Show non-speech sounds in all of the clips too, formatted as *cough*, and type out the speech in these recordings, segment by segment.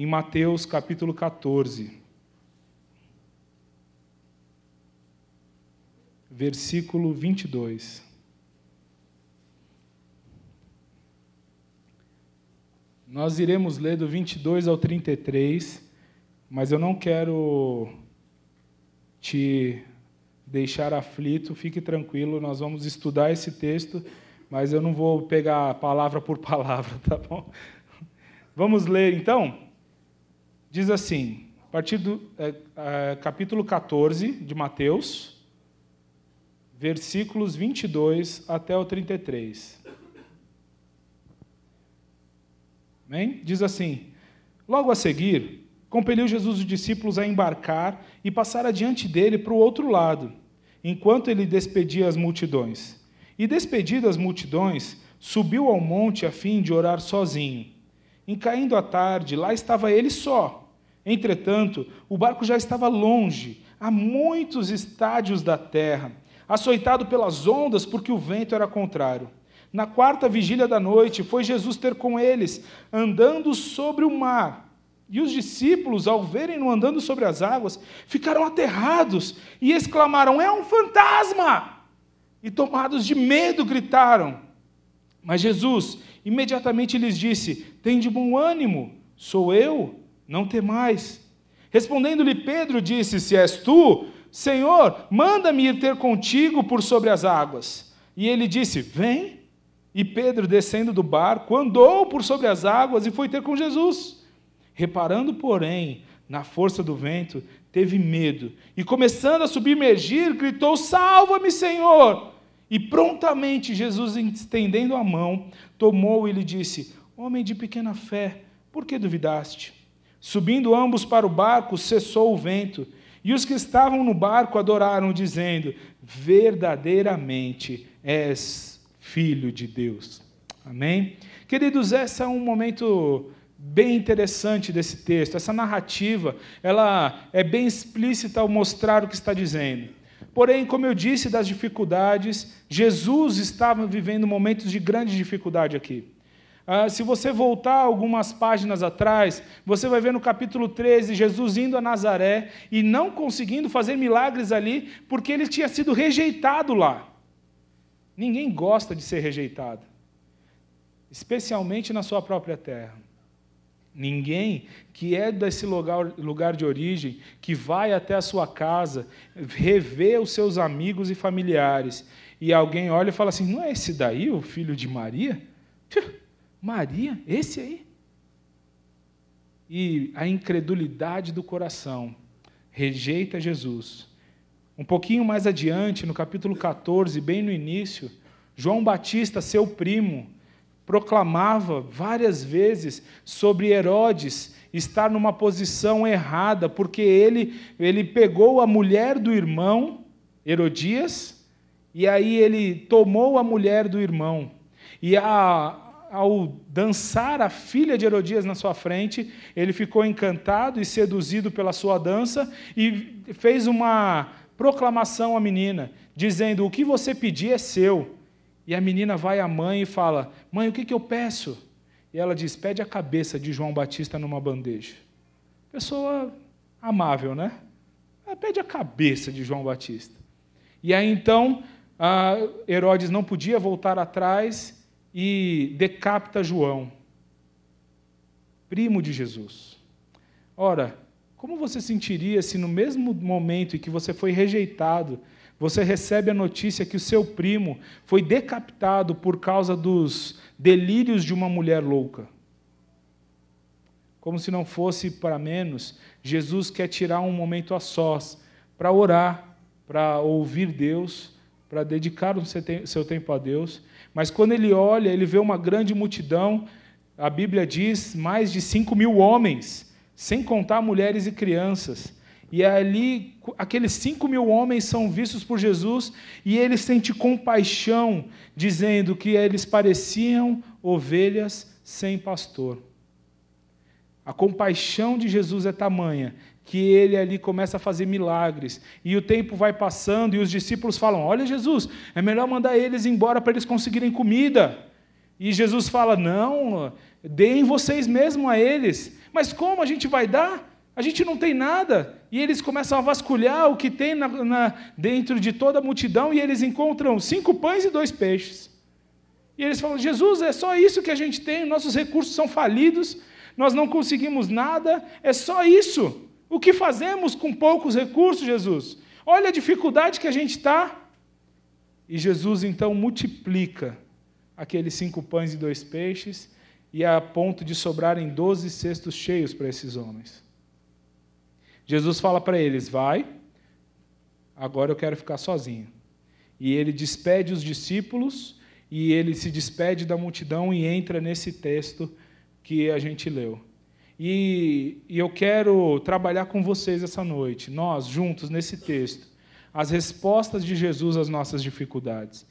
em Mateus capítulo 14, versículo 22. Nós iremos ler do 22 ao 33, mas eu não quero te deixar aflito, fique tranquilo, nós vamos estudar esse texto, mas eu não vou pegar palavra por *laughs* palavra, tá bom? Vamos ler então? diz assim, a partir do é, é, capítulo 14 de Mateus, versículos 22 até o 33. Amém? Diz assim: Logo a seguir, compeliu Jesus os discípulos a embarcar e passar adiante dele para o outro lado, enquanto ele despedia as multidões. E despedidas as multidões, subiu ao monte a fim de orar sozinho. Em caindo a tarde, lá estava ele só. Entretanto, o barco já estava longe, a muitos estádios da terra, açoitado pelas ondas porque o vento era contrário. Na quarta vigília da noite, foi Jesus ter com eles, andando sobre o mar. E os discípulos, ao verem-no andando sobre as águas, ficaram aterrados e exclamaram: É um fantasma! E tomados de medo, gritaram. Mas Jesus imediatamente lhes disse: tem de bom ânimo, sou eu, não tem mais. Respondendo-lhe Pedro, disse: Se és tu, Senhor, manda-me ir ter contigo por sobre as águas. E ele disse: Vem. E Pedro, descendo do barco, andou por sobre as águas e foi ter com Jesus. Reparando, porém, na força do vento, teve medo e, começando a submergir, gritou: Salva-me, Senhor! E prontamente Jesus, estendendo a mão, tomou e lhe disse: Homem de pequena fé, por que duvidaste? Subindo ambos para o barco, cessou o vento, e os que estavam no barco adoraram, dizendo: Verdadeiramente és filho de Deus. Amém? Queridos, esse é um momento bem interessante desse texto. Essa narrativa, ela é bem explícita ao mostrar o que está dizendo. Porém, como eu disse das dificuldades, Jesus estava vivendo momentos de grande dificuldade aqui. Ah, se você voltar algumas páginas atrás, você vai ver no capítulo 13 Jesus indo a Nazaré e não conseguindo fazer milagres ali, porque ele tinha sido rejeitado lá. Ninguém gosta de ser rejeitado, especialmente na sua própria terra. Ninguém que é desse lugar, lugar de origem, que vai até a sua casa, revê os seus amigos e familiares, e alguém olha e fala assim: não é esse daí o filho de Maria? Maria, esse aí? E a incredulidade do coração rejeita Jesus. Um pouquinho mais adiante, no capítulo 14, bem no início, João Batista, seu primo, proclamava várias vezes sobre Herodes estar numa posição errada, porque ele, ele pegou a mulher do irmão, Herodias, e aí ele tomou a mulher do irmão. E a, ao dançar a filha de Herodias na sua frente, ele ficou encantado e seduzido pela sua dança e fez uma proclamação à menina, dizendo: O que você pedir é seu. E a menina vai à mãe e fala: Mãe, o que, que eu peço? E ela diz: Pede a cabeça de João Batista numa bandeja. Pessoa amável, né? Ela ah, pede a cabeça de João Batista. E aí então, Herodes não podia voltar atrás e decapita João, primo de Jesus. Ora, como você sentiria se no mesmo momento em que você foi rejeitado, você recebe a notícia que o seu primo foi decapitado por causa dos delírios de uma mulher louca? Como se não fosse para menos, Jesus quer tirar um momento a sós para orar, para ouvir Deus, para dedicar o seu tempo a Deus mas quando ele olha, ele vê uma grande multidão, a Bíblia diz mais de 5 mil homens, sem contar mulheres e crianças. E é ali, aqueles cinco mil homens são vistos por Jesus e ele sente compaixão, dizendo que eles pareciam ovelhas sem pastor. A compaixão de Jesus é tamanha que ele ali começa a fazer milagres. E o tempo vai passando e os discípulos falam: Olha, Jesus, é melhor mandar eles embora para eles conseguirem comida. E Jesus fala: Não, deem vocês mesmo a eles. Mas como a gente vai dar? A gente não tem nada. E eles começam a vasculhar o que tem na, na, dentro de toda a multidão e eles encontram cinco pães e dois peixes. E eles falam: Jesus, é só isso que a gente tem, nossos recursos são falidos, nós não conseguimos nada, é só isso. O que fazemos com poucos recursos, Jesus? Olha a dificuldade que a gente está. E Jesus então multiplica aqueles cinco pães e dois peixes, e é a ponto de sobrarem doze cestos cheios para esses homens. Jesus fala para eles: Vai, agora eu quero ficar sozinho. E ele despede os discípulos, e ele se despede da multidão e entra nesse texto que a gente leu. E, e eu quero trabalhar com vocês essa noite, nós juntos nesse texto, as respostas de Jesus às nossas dificuldades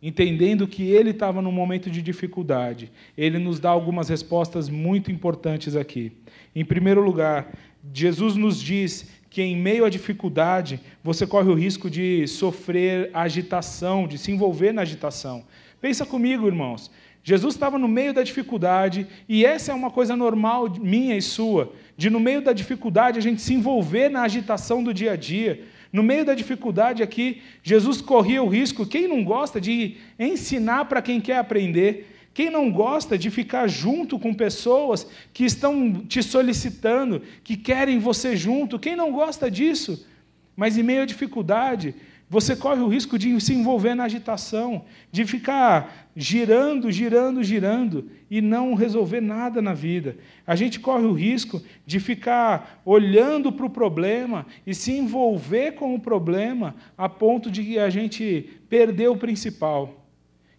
entendendo que ele estava num momento de dificuldade, ele nos dá algumas respostas muito importantes aqui. Em primeiro lugar, Jesus nos diz que em meio à dificuldade, você corre o risco de sofrer agitação, de se envolver na agitação. Pensa comigo, irmãos. Jesus estava no meio da dificuldade, e essa é uma coisa normal minha e sua, de no meio da dificuldade a gente se envolver na agitação do dia a dia. No meio da dificuldade aqui, Jesus corria o risco, quem não gosta de ensinar para quem quer aprender, quem não gosta de ficar junto com pessoas que estão te solicitando, que querem você junto, quem não gosta disso? Mas em meio à dificuldade, você corre o risco de se envolver na agitação, de ficar girando, girando, girando e não resolver nada na vida. A gente corre o risco de ficar olhando para o problema e se envolver com o problema a ponto de que a gente perder o principal.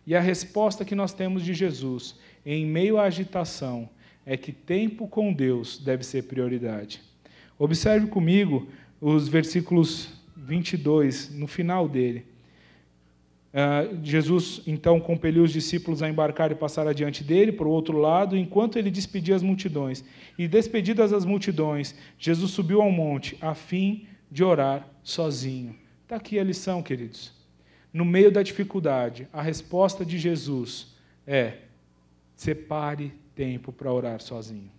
E a resposta que nós temos de Jesus em meio à agitação é que tempo com Deus deve ser prioridade. Observe comigo os versículos 22, no final dele. Uh, Jesus então compeliu os discípulos a embarcar e passar adiante dele para o outro lado, enquanto ele despedia as multidões. E despedidas as multidões, Jesus subiu ao monte a fim de orar sozinho. Está aqui a lição, queridos. No meio da dificuldade, a resposta de Jesus é: separe tempo para orar sozinho.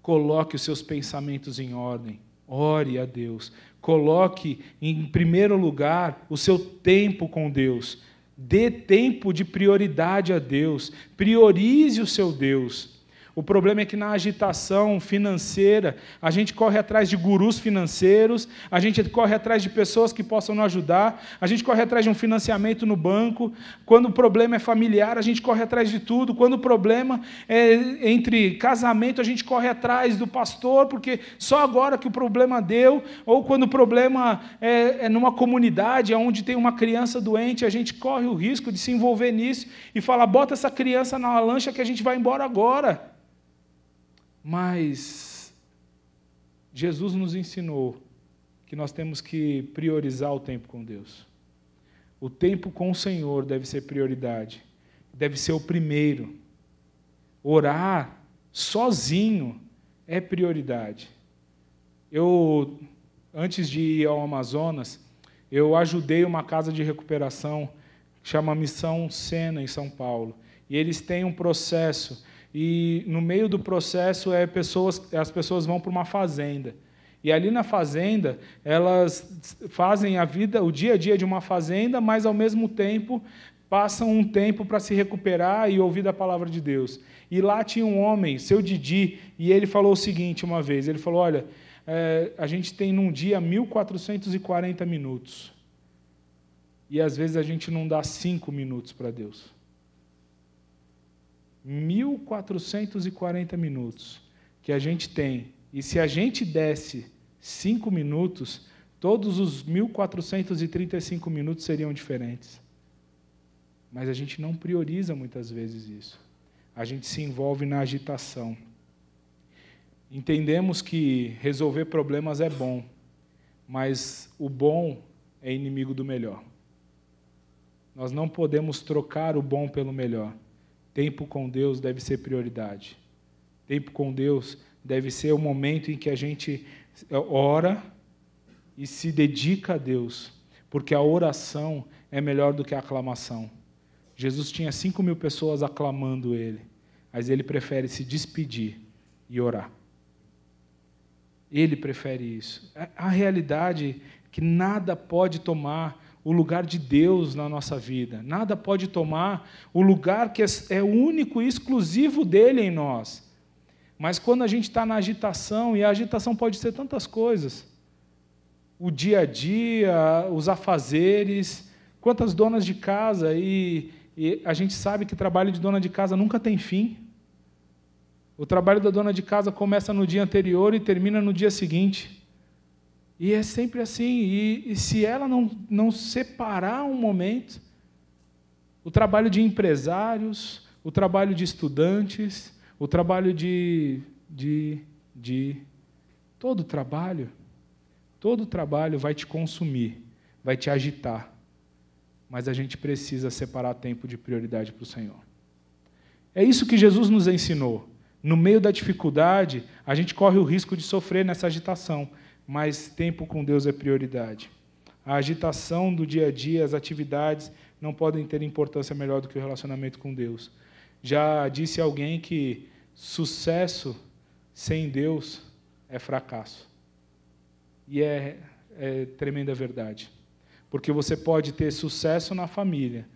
Coloque os seus pensamentos em ordem Ore a Deus. Coloque em primeiro lugar o seu tempo com Deus. Dê tempo de prioridade a Deus. Priorize o seu Deus. O problema é que na agitação financeira, a gente corre atrás de gurus financeiros, a gente corre atrás de pessoas que possam nos ajudar, a gente corre atrás de um financiamento no banco. Quando o problema é familiar, a gente corre atrás de tudo. Quando o problema é entre casamento, a gente corre atrás do pastor, porque só agora que o problema deu, ou quando o problema é, é numa comunidade é onde tem uma criança doente, a gente corre o risco de se envolver nisso e falar: bota essa criança na lancha que a gente vai embora agora. Mas Jesus nos ensinou que nós temos que priorizar o tempo com Deus. O tempo com o Senhor deve ser prioridade, deve ser o primeiro. Orar sozinho é prioridade. Eu, antes de ir ao Amazonas, eu ajudei uma casa de recuperação que chama Missão Sena, em São Paulo. E eles têm um processo e no meio do processo é pessoas, as pessoas vão para uma fazenda. E ali na fazenda, elas fazem a vida, o dia a dia de uma fazenda, mas ao mesmo tempo passam um tempo para se recuperar e ouvir da palavra de Deus. E lá tinha um homem, seu Didi, e ele falou o seguinte uma vez: ele falou, olha, é, a gente tem num dia 1.440 minutos. E às vezes a gente não dá cinco minutos para Deus. 1.440 minutos que a gente tem, e se a gente desse 5 minutos, todos os 1.435 minutos seriam diferentes. Mas a gente não prioriza muitas vezes isso. A gente se envolve na agitação. Entendemos que resolver problemas é bom, mas o bom é inimigo do melhor. Nós não podemos trocar o bom pelo melhor. Tempo com Deus deve ser prioridade. Tempo com Deus deve ser o momento em que a gente eh, ora e se dedica a Deus, porque a oração é melhor do que a aclamação. Jesus tinha 5 mil pessoas aclamando ele, mas ele prefere se despedir e orar. Ele prefere isso. A realidade é que nada pode tomar o lugar de Deus na nossa vida. Nada pode tomar o lugar que é, é único e exclusivo dele em nós. Mas quando a gente está na agitação, e a agitação pode ser tantas coisas: o dia a dia, os afazeres, quantas donas de casa, e, e a gente sabe que trabalho de dona de casa nunca tem fim. O trabalho da dona de casa começa no dia anterior e termina no dia seguinte. E é sempre assim. E, e, se ela não, não separar um momento, o trabalho de empresários, o trabalho de estudantes, o trabalho de. de, de todo trabalho, todo trabalho vai te consumir, vai te agitar. Mas a gente precisa separar tempo de prioridade para o Senhor. É isso que Jesus nos ensinou. No meio da dificuldade, a gente corre o risco de sofrer nessa agitação mas tempo com Deus é prioridade. A agitação do dia a dia, as atividades, não podem ter importância melhor do que o relacionamento com Deus. Já disse alguém que sucesso sem Deus é fracasso. E é, é tremenda verdade. Porque você pode ter sucesso na família,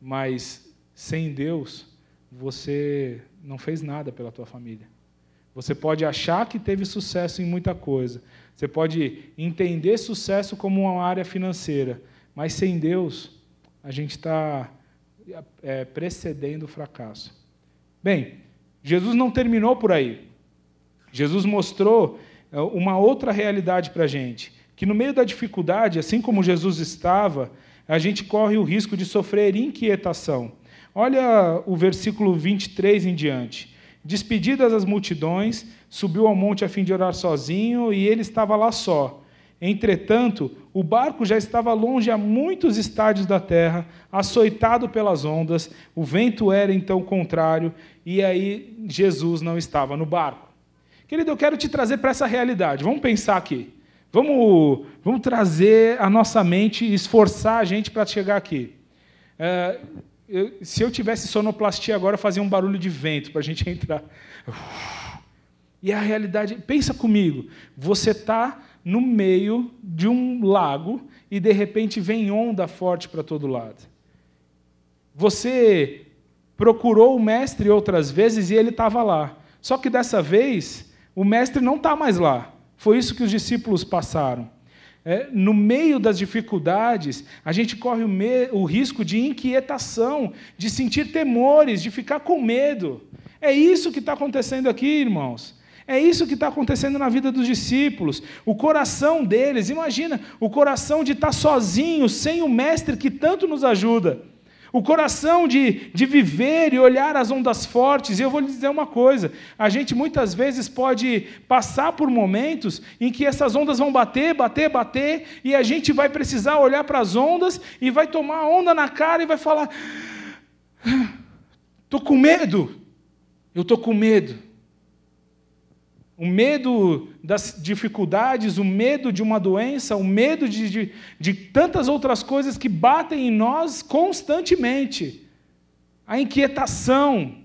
mas sem Deus você não fez nada pela tua família. Você pode achar que teve sucesso em muita coisa, você pode entender sucesso como uma área financeira, mas sem Deus, a gente está é, precedendo o fracasso. Bem, Jesus não terminou por aí. Jesus mostrou é, uma outra realidade para a gente, que no meio da dificuldade, assim como Jesus estava, a gente corre o risco de sofrer inquietação. Olha o versículo 23 em diante. Despedidas as multidões, subiu ao monte a fim de orar sozinho, e ele estava lá só. Entretanto, o barco já estava longe a muitos estádios da terra, açoitado pelas ondas, o vento era então contrário, e aí Jesus não estava no barco. Querido, eu quero te trazer para essa realidade. Vamos pensar aqui. Vamos, vamos trazer a nossa mente, esforçar a gente para chegar aqui. É, eu, se eu tivesse sonoplastia agora, eu fazia um barulho de vento para a gente *laughs* entrar. E é a realidade, pensa comigo, você está no meio de um lago e de repente vem onda forte para todo lado. Você procurou o mestre outras vezes e ele estava lá. Só que dessa vez, o mestre não está mais lá. Foi isso que os discípulos passaram. É, no meio das dificuldades, a gente corre o, me, o risco de inquietação, de sentir temores, de ficar com medo. É isso que está acontecendo aqui, irmãos. É isso que está acontecendo na vida dos discípulos. O coração deles, imagina, o coração de estar tá sozinho, sem o mestre que tanto nos ajuda o coração de, de viver e olhar as ondas fortes. E eu vou lhe dizer uma coisa: a gente muitas vezes pode passar por momentos em que essas ondas vão bater, bater, bater, e a gente vai precisar olhar para as ondas e vai tomar a onda na cara e vai falar: estou ah, com medo, eu estou com medo. O medo das dificuldades, o medo de uma doença, o medo de, de, de tantas outras coisas que batem em nós constantemente. A inquietação,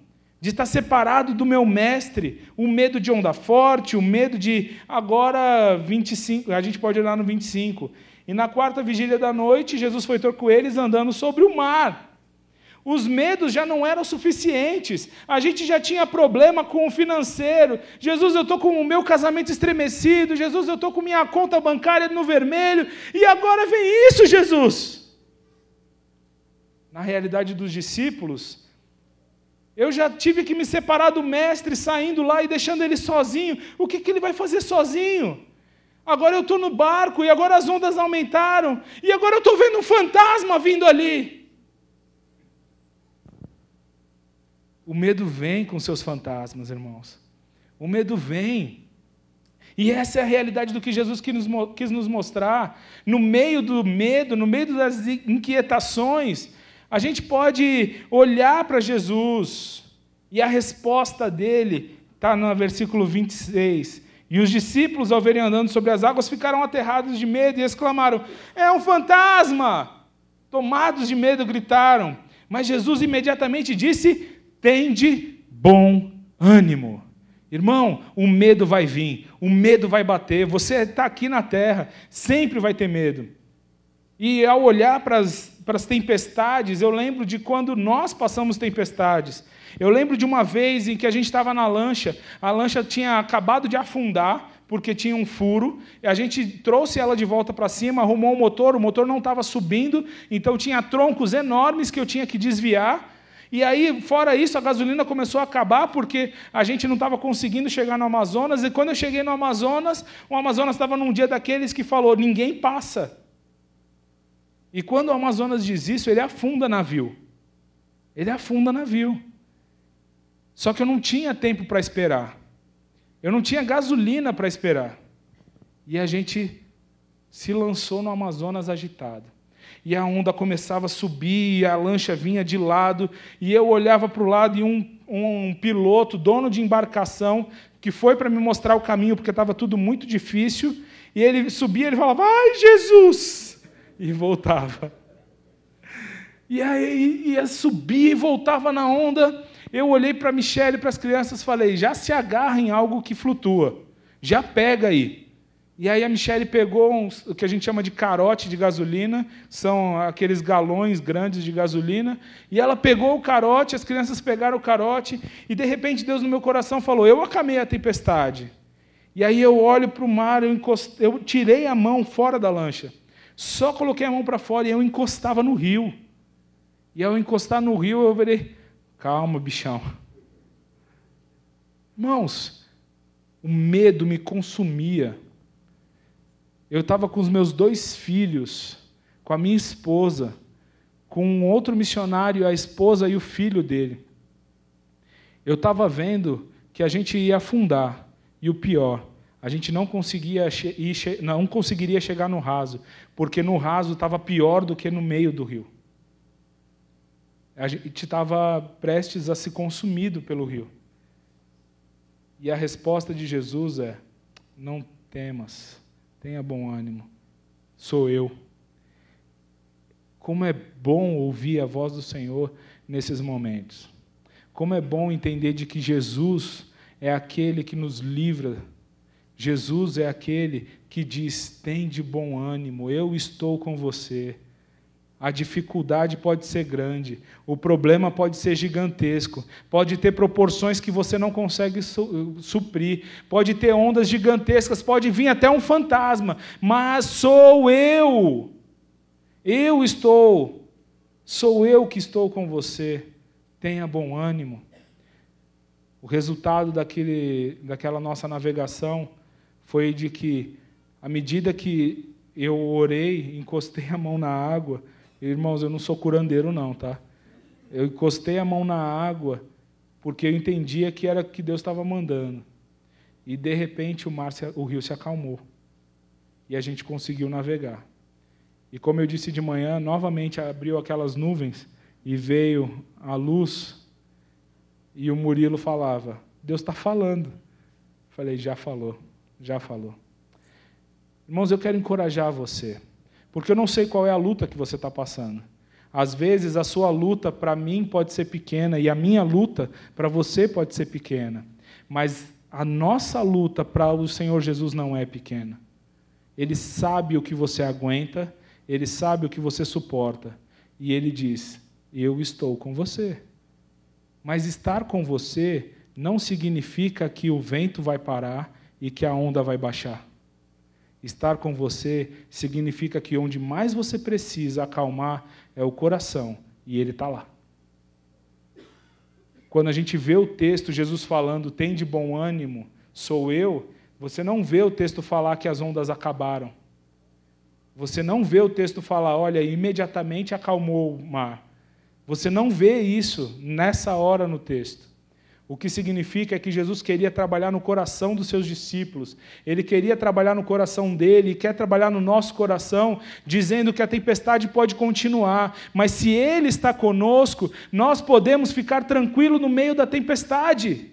de estar separado do meu mestre, o medo de onda forte, o medo de agora 25, a gente pode olhar no 25. E na quarta vigília da noite, Jesus foi ter com eles andando sobre o mar. Os medos já não eram suficientes. A gente já tinha problema com o financeiro. Jesus, eu estou com o meu casamento estremecido. Jesus, eu estou com minha conta bancária no vermelho. E agora vem isso, Jesus. Na realidade dos discípulos, eu já tive que me separar do mestre, saindo lá e deixando ele sozinho. O que, que ele vai fazer sozinho? Agora eu estou no barco e agora as ondas aumentaram. E agora eu estou vendo um fantasma vindo ali. O medo vem com seus fantasmas, irmãos. O medo vem. E essa é a realidade do que Jesus quis nos mostrar. No meio do medo, no meio das inquietações, a gente pode olhar para Jesus e a resposta dele está no versículo 26. E os discípulos, ao verem andando sobre as águas, ficaram aterrados de medo e exclamaram: É um fantasma! Tomados de medo, gritaram. Mas Jesus imediatamente disse: Tende bom ânimo. Irmão, o medo vai vir, o medo vai bater. Você está aqui na terra, sempre vai ter medo. E ao olhar para as, tempestades, eu lembro de quando nós passamos tempestades. Eu lembro de uma vez em que a gente estava na lancha, a lancha tinha acabado de afundar, porque tinha um furo, a gente trouxe ela de volta para cima, arrumou o motor, o motor não estava subindo, então tinha troncos enormes que eu tinha que desviar e aí, fora isso, a gasolina começou a acabar porque a gente não estava conseguindo chegar no Amazonas. E quando eu cheguei no Amazonas, o Amazonas estava num dia daqueles que falou: ninguém passa. E quando o Amazonas diz isso, ele afunda navio. Ele afunda navio. Só que eu não tinha tempo para esperar. Eu não tinha gasolina para esperar. E a gente se lançou no Amazonas agitado e a onda começava a subir, e a lancha vinha de lado, e eu olhava para o lado e um, um piloto, dono de embarcação, que foi para me mostrar o caminho, porque estava tudo muito difícil, e ele subia, ele falava, ai Jesus! E voltava. E aí ia subir e voltava na onda. Eu olhei para Michelle e para as crianças e falei: já se agarra em algo que flutua, já pega aí. E aí a Michelle pegou o que a gente chama de carote de gasolina, são aqueles galões grandes de gasolina, e ela pegou o carote, as crianças pegaram o carote, e de repente Deus no meu coração falou: Eu acamei a tempestade. E aí eu olho para o mar, eu, encost... eu tirei a mão fora da lancha, só coloquei a mão para fora e eu encostava no rio. E ao encostar no rio, eu virei: Calma, bichão. Irmãos, o medo me consumia eu estava com os meus dois filhos, com a minha esposa, com um outro missionário, a esposa e o filho dele. Eu estava vendo que a gente ia afundar, e o pior, a gente não conseguia não conseguiria chegar no raso, porque no raso estava pior do que no meio do rio. A gente estava prestes a se consumido pelo rio. E a resposta de Jesus é: não temas. Tenha bom ânimo. Sou eu. Como é bom ouvir a voz do Senhor nesses momentos. Como é bom entender de que Jesus é aquele que nos livra. Jesus é aquele que diz: tem de bom ânimo, eu estou com você. A dificuldade pode ser grande, o problema pode ser gigantesco, pode ter proporções que você não consegue su eh, suprir, pode ter ondas gigantescas, pode vir até um fantasma, mas sou eu, eu estou, sou eu que estou com você. Tenha bom ânimo. O resultado daquele, daquela nossa navegação foi de que, à medida que eu orei, encostei a mão na água, Irmãos, eu não sou curandeiro, não, tá? Eu encostei a mão na água porque eu entendia que era o que Deus estava mandando. E de repente o mar, o rio se acalmou. E a gente conseguiu navegar. E como eu disse de manhã, novamente abriu aquelas nuvens e veio a luz. E o Murilo falava: Deus está falando. Falei: já falou, já falou. Irmãos, eu quero encorajar você. Porque eu não sei qual é a luta que você está passando. Às vezes a sua luta para mim pode ser pequena e a minha luta para você pode ser pequena, mas a nossa luta para o Senhor Jesus não é pequena. Ele sabe o que você aguenta, ele sabe o que você suporta, e ele diz: Eu estou com você. Mas estar com você não significa que o vento vai parar e que a onda vai baixar. Estar com você significa que onde mais você precisa acalmar é o coração, e Ele está lá. Quando a gente vê o texto, Jesus falando, tem de bom ânimo, sou eu, você não vê o texto falar que as ondas acabaram. Você não vê o texto falar, olha, imediatamente acalmou o mar. Você não vê isso nessa hora no texto. O que significa é que Jesus queria trabalhar no coração dos seus discípulos. Ele queria trabalhar no coração dele, quer trabalhar no nosso coração, dizendo que a tempestade pode continuar, mas se ele está conosco, nós podemos ficar tranquilo no meio da tempestade.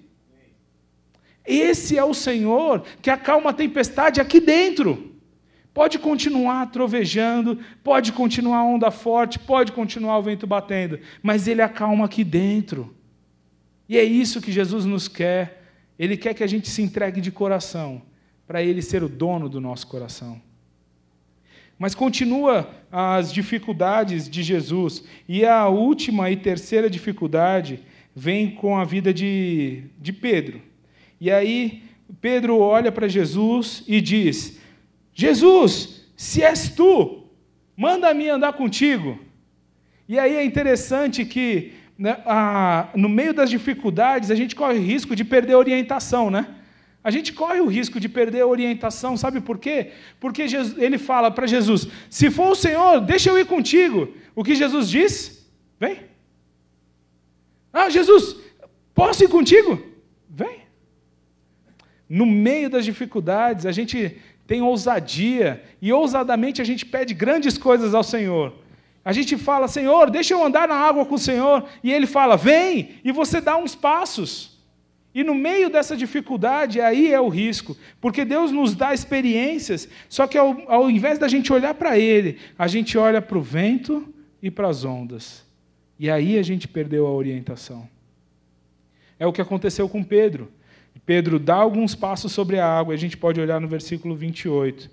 Esse é o Senhor que acalma a tempestade aqui dentro. Pode continuar trovejando, pode continuar a onda forte, pode continuar o vento batendo, mas ele acalma aqui dentro. E é isso que Jesus nos quer. Ele quer que a gente se entregue de coração, para Ele ser o dono do nosso coração. Mas continua as dificuldades de Jesus. E a última e terceira dificuldade vem com a vida de, de Pedro. E aí Pedro olha para Jesus e diz: Jesus, se és tu, manda-me andar contigo. E aí é interessante que né, a, no meio das dificuldades, a gente corre o risco de perder a orientação, né? A gente corre o risco de perder a orientação, sabe por quê? Porque Jesus, ele fala para Jesus: se for o Senhor, deixa eu ir contigo. O que Jesus diz? Vem. Ah, Jesus, posso ir contigo? Vem. No meio das dificuldades, a gente tem ousadia e ousadamente a gente pede grandes coisas ao Senhor. A gente fala, Senhor, deixa eu andar na água com o Senhor. E ele fala, vem, e você dá uns passos. E no meio dessa dificuldade, aí é o risco, porque Deus nos dá experiências, só que ao, ao invés da gente olhar para Ele, a gente olha para o vento e para as ondas. E aí a gente perdeu a orientação. É o que aconteceu com Pedro. Pedro dá alguns passos sobre a água, a gente pode olhar no versículo 28.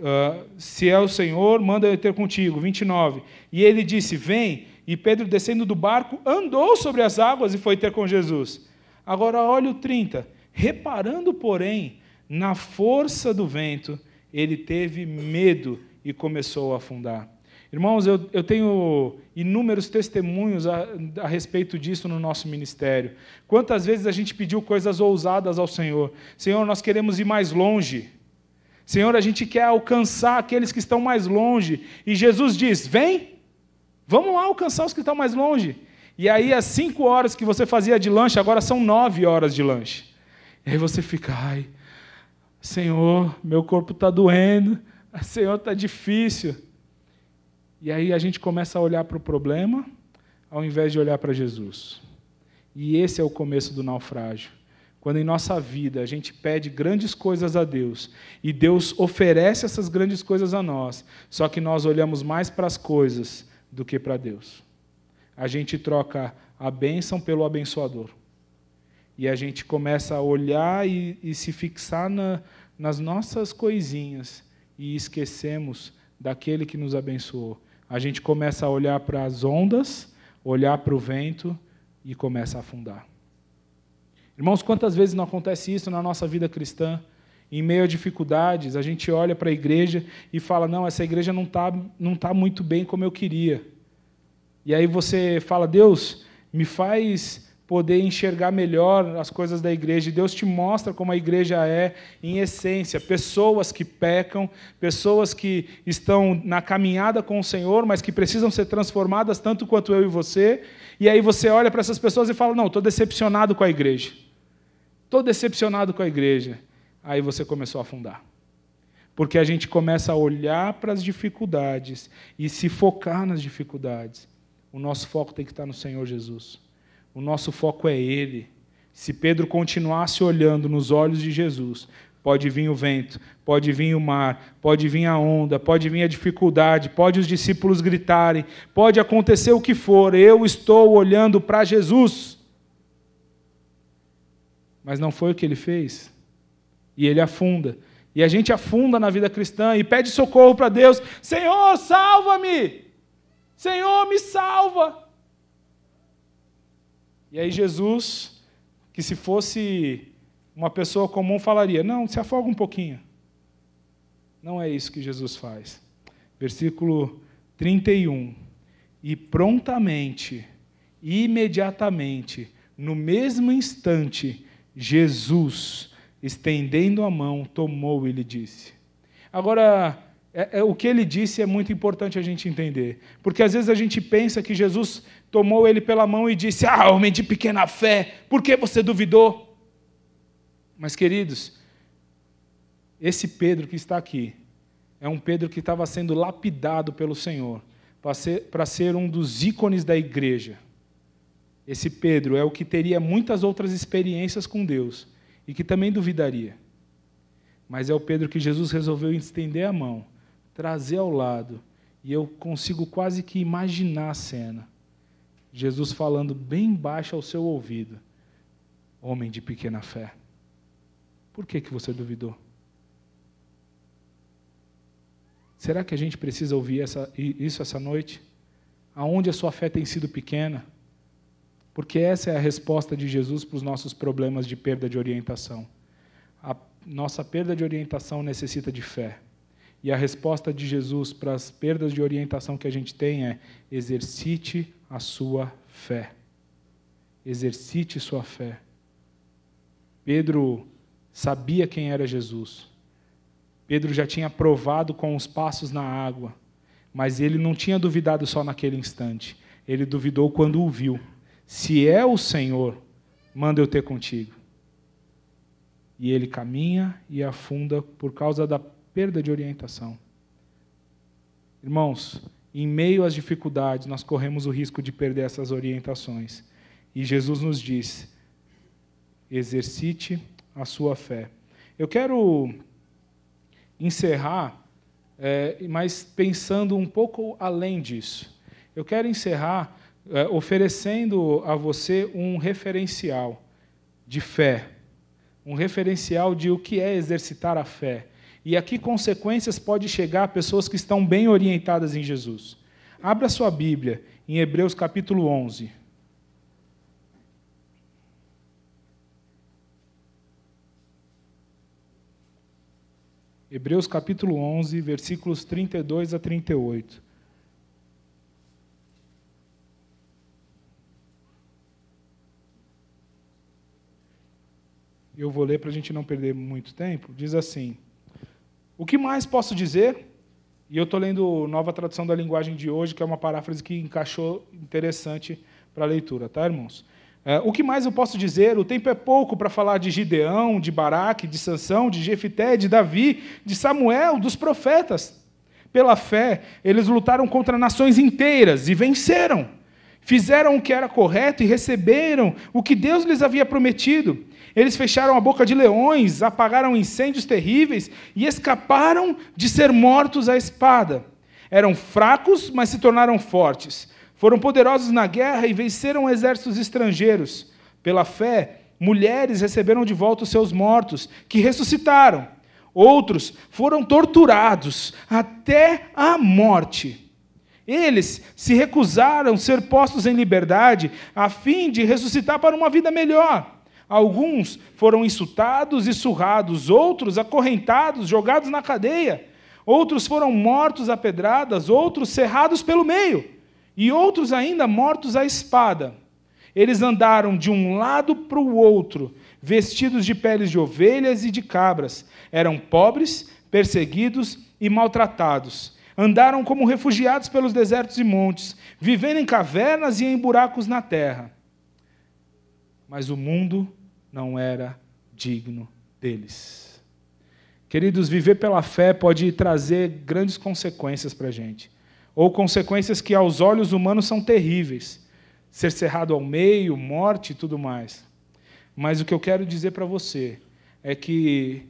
Uh, se é o Senhor, manda eu ter contigo. 29. E ele disse: Vem. E Pedro, descendo do barco, andou sobre as águas e foi ter com Jesus. Agora, olha o 30. Reparando, porém, na força do vento, ele teve medo e começou a afundar. Irmãos, eu, eu tenho inúmeros testemunhos a, a, respeito disso no nosso ministério. Quantas vezes a gente pediu coisas ousadas ao Senhor? Senhor, nós queremos ir mais longe. Senhor, a gente quer alcançar aqueles que estão mais longe. E Jesus diz: Vem, vamos lá alcançar os que estão mais longe. E aí, as cinco horas que você fazia de lanche, agora são nove horas de lanche. E aí você fica: Ai, Senhor, meu corpo está doendo. Senhor, está difícil. E aí a gente começa a olhar para o problema, ao invés de olhar para Jesus. E esse é o começo do naufrágio. Quando em nossa vida a gente pede grandes coisas a Deus e Deus oferece essas grandes coisas a nós, só que nós olhamos mais para as coisas do que para Deus. A gente troca a bênção pelo abençoador. E a gente começa a olhar e, e se fixar na, nas nossas coisinhas e esquecemos daquele que nos abençoou. A gente começa a olhar para as ondas, olhar para o vento e começa a afundar. Irmãos, quantas vezes não acontece isso na nossa vida cristã? Em meio a dificuldades, a gente olha para a igreja e fala: não, essa igreja não está não tá muito bem como eu queria. E aí você fala: Deus, me faz poder enxergar melhor as coisas da igreja. E Deus te mostra como a igreja é em essência: pessoas que pecam, pessoas que estão na caminhada com o Senhor, mas que precisam ser transformadas tanto quanto eu e você. E aí você olha para essas pessoas e fala: Não, estou decepcionado com a igreja. Estou decepcionado com a igreja. Aí você começou a afundar. Porque a gente começa a olhar para as dificuldades e se focar nas dificuldades. O nosso foco tem que estar no Senhor Jesus. O nosso foco é Ele. Se Pedro continuasse olhando nos olhos de Jesus, pode vir o vento, pode vir o mar, pode vir a onda, pode vir a dificuldade, pode os discípulos gritarem, pode acontecer o que for, eu estou olhando para Jesus. Mas não foi o que ele fez. E ele afunda. E a gente afunda na vida cristã e pede socorro para Deus: Senhor, salva-me! Senhor, me salva! E aí Jesus, que se fosse uma pessoa comum, falaria: Não, se afoga um pouquinho. Não é isso que Jesus faz. Versículo 31. E prontamente, imediatamente, no mesmo instante, Jesus, estendendo a mão, tomou e lhe disse. Agora, é, é, o que ele disse é muito importante a gente entender, porque às vezes a gente pensa que Jesus tomou ele pela mão e disse: Ah, homem de pequena fé, por que você duvidou? Mas, queridos, esse Pedro que está aqui é um Pedro que estava sendo lapidado pelo Senhor para ser, para ser um dos ícones da igreja. Esse Pedro é o que teria muitas outras experiências com Deus e que também duvidaria. Mas é o Pedro que Jesus resolveu estender a mão, trazer ao lado, e eu consigo quase que imaginar a cena. Jesus falando bem baixo ao seu ouvido: Homem de pequena fé, por que, que você duvidou? Será que a gente precisa ouvir essa, isso essa noite? Aonde a sua fé tem sido pequena? Porque essa é a resposta de Jesus para os nossos problemas de perda de orientação. A nossa perda de orientação necessita de fé. E a resposta de Jesus para as perdas de orientação que a gente tem é: exercite a sua fé. Exercite sua fé. Pedro sabia quem era Jesus. Pedro já tinha provado com os passos na água, mas ele não tinha duvidado só naquele instante. Ele duvidou quando o viu. Se é o Senhor, manda eu ter contigo. E ele caminha e afunda por causa da perda de orientação. Irmãos, em meio às dificuldades, nós corremos o risco de perder essas orientações. E Jesus nos diz: exercite a sua fé. Eu quero encerrar, é, mas pensando um pouco além disso. Eu quero encerrar é, oferecendo a você um referencial de fé, um referencial de o que é exercitar a fé. E aqui consequências pode chegar a pessoas que estão bem orientadas em Jesus. Abra sua Bíblia em Hebreus capítulo 11. Hebreus capítulo 11, versículos 32 a 38. Eu vou ler para a gente não perder muito tempo. Diz assim: o que mais posso dizer? E eu estou lendo Nova Tradução da Linguagem de hoje, que é uma paráfrase que encaixou interessante para a leitura, tá, irmãos? É, o que mais eu posso dizer? O tempo é pouco para falar de Gideão, de Baraque, de Sansão, de Jefité, de Davi, de Samuel, dos profetas. Pela fé, eles lutaram contra nações inteiras e venceram. Fizeram o que era correto e receberam o que Deus lhes havia prometido. Eles fecharam a boca de leões, apagaram incêndios terríveis e escaparam de ser mortos à espada. Eram fracos, mas se tornaram fortes. Foram poderosos na guerra e venceram exércitos estrangeiros. Pela fé, mulheres receberam de volta os seus mortos, que ressuscitaram. Outros foram torturados até a morte. Eles se recusaram a ser postos em liberdade a fim de ressuscitar para uma vida melhor. Alguns foram insultados e surrados, outros acorrentados, jogados na cadeia, outros foram mortos a pedradas, outros cerrados pelo meio, e outros ainda mortos à espada. Eles andaram de um lado para o outro, vestidos de peles de ovelhas e de cabras. Eram pobres, perseguidos e maltratados. Andaram como refugiados pelos desertos e montes, vivendo em cavernas e em buracos na terra. Mas o mundo não era digno deles. Queridos, viver pela fé pode trazer grandes consequências para a gente, ou consequências que aos olhos humanos são terríveis ser cerrado ao meio, morte e tudo mais. Mas o que eu quero dizer para você é que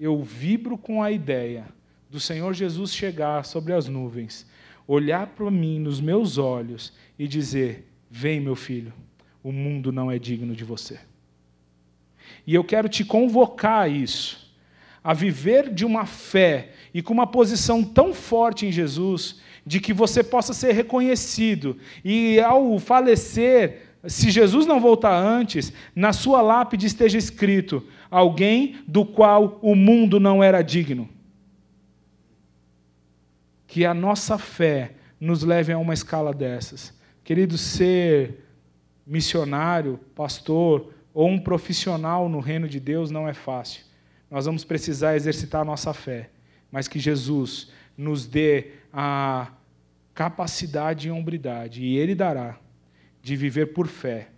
eu vibro com a ideia do Senhor Jesus chegar sobre as nuvens, olhar para mim nos meus olhos e dizer: Vem, meu filho, o mundo não é digno de você. E eu quero te convocar a isso, a viver de uma fé e com uma posição tão forte em Jesus, de que você possa ser reconhecido. E ao falecer, se Jesus não voltar antes, na sua lápide esteja escrito: alguém do qual o mundo não era digno. Que a nossa fé nos leve a uma escala dessas. Querido, ser missionário, pastor, ou um profissional no reino de Deus não é fácil. Nós vamos precisar exercitar a nossa fé, mas que Jesus nos dê a capacidade e hombridade, e Ele dará, de viver por fé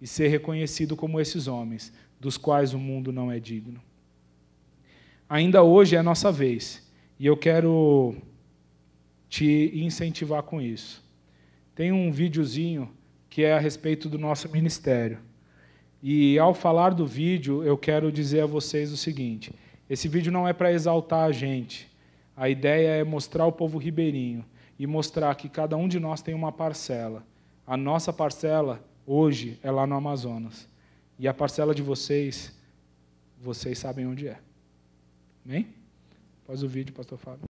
e ser reconhecido como esses homens, dos quais o mundo não é digno. Ainda hoje é a nossa vez, e eu quero te incentivar com isso. Tem um videozinho que é a respeito do nosso ministério. E ao falar do vídeo, eu quero dizer a vocês o seguinte: esse vídeo não é para exaltar a gente. A ideia é mostrar o povo ribeirinho e mostrar que cada um de nós tem uma parcela. A nossa parcela hoje é lá no Amazonas. E a parcela de vocês, vocês sabem onde é. Amém? Após o vídeo, pastor Fábio.